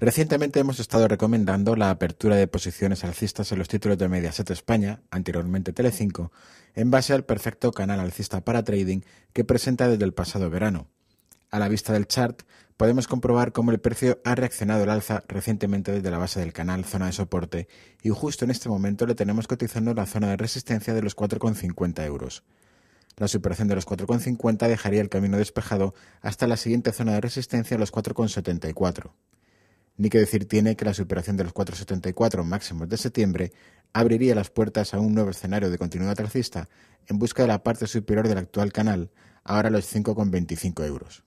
Recientemente hemos estado recomendando la apertura de posiciones alcistas en los títulos de Mediaset España, anteriormente Telecinco, en base al perfecto canal alcista para trading que presenta desde el pasado verano. A la vista del chart, podemos comprobar cómo el precio ha reaccionado al alza recientemente desde la base del canal, zona de soporte, y justo en este momento le tenemos cotizando la zona de resistencia de los 4,50 euros. La superación de los 4,50 dejaría el camino despejado hasta la siguiente zona de resistencia, los 4,74. Ni que decir tiene que la superación de los 4,74 máximos de septiembre abriría las puertas a un nuevo escenario de continuidad alcista en busca de la parte superior del actual canal, ahora los 5,25 euros.